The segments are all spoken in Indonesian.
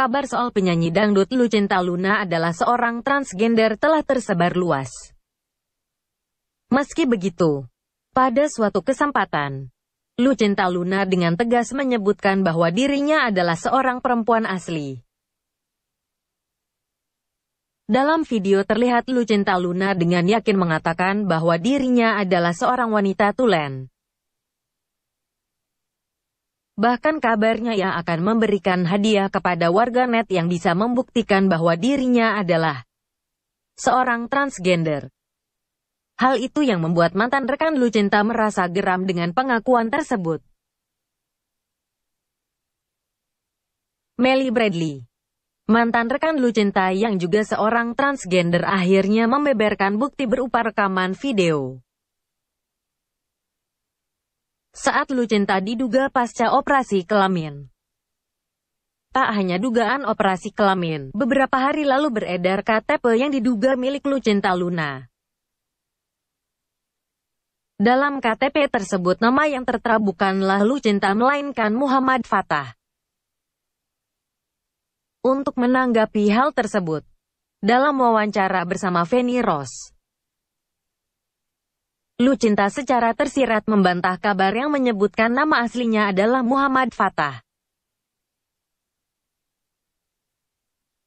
Kabar soal penyanyi dangdut Lucinta Luna adalah seorang transgender telah tersebar luas. Meski begitu, pada suatu kesempatan, Lucinta Luna dengan tegas menyebutkan bahwa dirinya adalah seorang perempuan asli. Dalam video terlihat Lucinta Luna dengan yakin mengatakan bahwa dirinya adalah seorang wanita tulen. Bahkan kabarnya ia akan memberikan hadiah kepada warganet yang bisa membuktikan bahwa dirinya adalah seorang transgender. Hal itu yang membuat mantan rekan Lucinta merasa geram dengan pengakuan tersebut. Melly Bradley Mantan rekan Lucinta yang juga seorang transgender akhirnya membeberkan bukti berupa rekaman video saat Lucinta diduga pasca operasi kelamin. Tak hanya dugaan operasi kelamin, beberapa hari lalu beredar KTP yang diduga milik Lucinta Luna. Dalam KTP tersebut nama yang tertera bukanlah Lucinta melainkan Muhammad Fatah. Untuk menanggapi hal tersebut, dalam wawancara bersama Feni Rose, Lu cinta secara tersirat membantah kabar yang menyebutkan nama aslinya adalah Muhammad Fatah.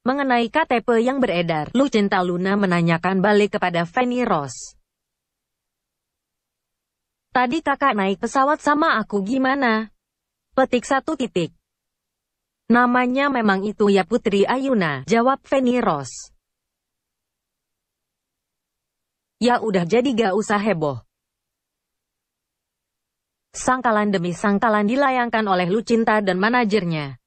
Mengenai KTP yang beredar, lu cinta Luna menanyakan balik kepada Fanny Rose. Tadi kakak naik pesawat sama aku gimana? Petik satu titik. Namanya memang itu ya Putri Ayuna, jawab Fanny Rose. Ya udah jadi gak usah heboh. Sangkalan demi sangkalan dilayangkan oleh Lucinta dan manajernya.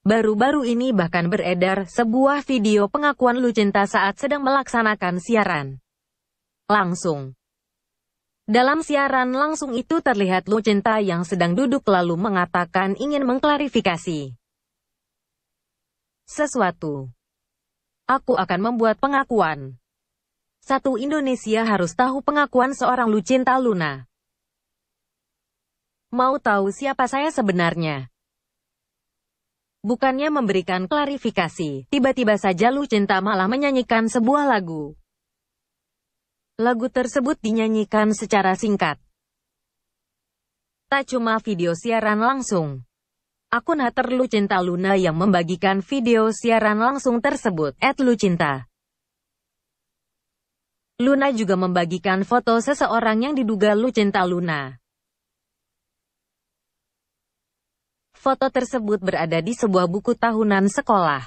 Baru-baru ini bahkan beredar sebuah video pengakuan Lucinta saat sedang melaksanakan siaran. Langsung. Dalam siaran langsung itu terlihat Lucinta yang sedang duduk lalu mengatakan ingin mengklarifikasi sesuatu. Aku akan membuat pengakuan. Satu Indonesia harus tahu pengakuan seorang Lucinta Luna. Mau tahu siapa saya sebenarnya? Bukannya memberikan klarifikasi, tiba-tiba saja Lucinta malah menyanyikan sebuah lagu. Lagu tersebut dinyanyikan secara singkat. Tak cuma video siaran langsung, akun hater Lucinta Luna yang membagikan video siaran langsung tersebut, at Lucinta. Luna juga membagikan foto seseorang yang diduga Lucinta Luna. Foto tersebut berada di sebuah buku tahunan sekolah.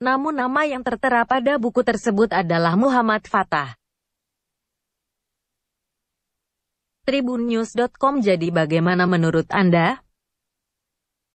Namun nama yang tertera pada buku tersebut adalah Muhammad Fatah. Tribunnews.com jadi bagaimana menurut Anda?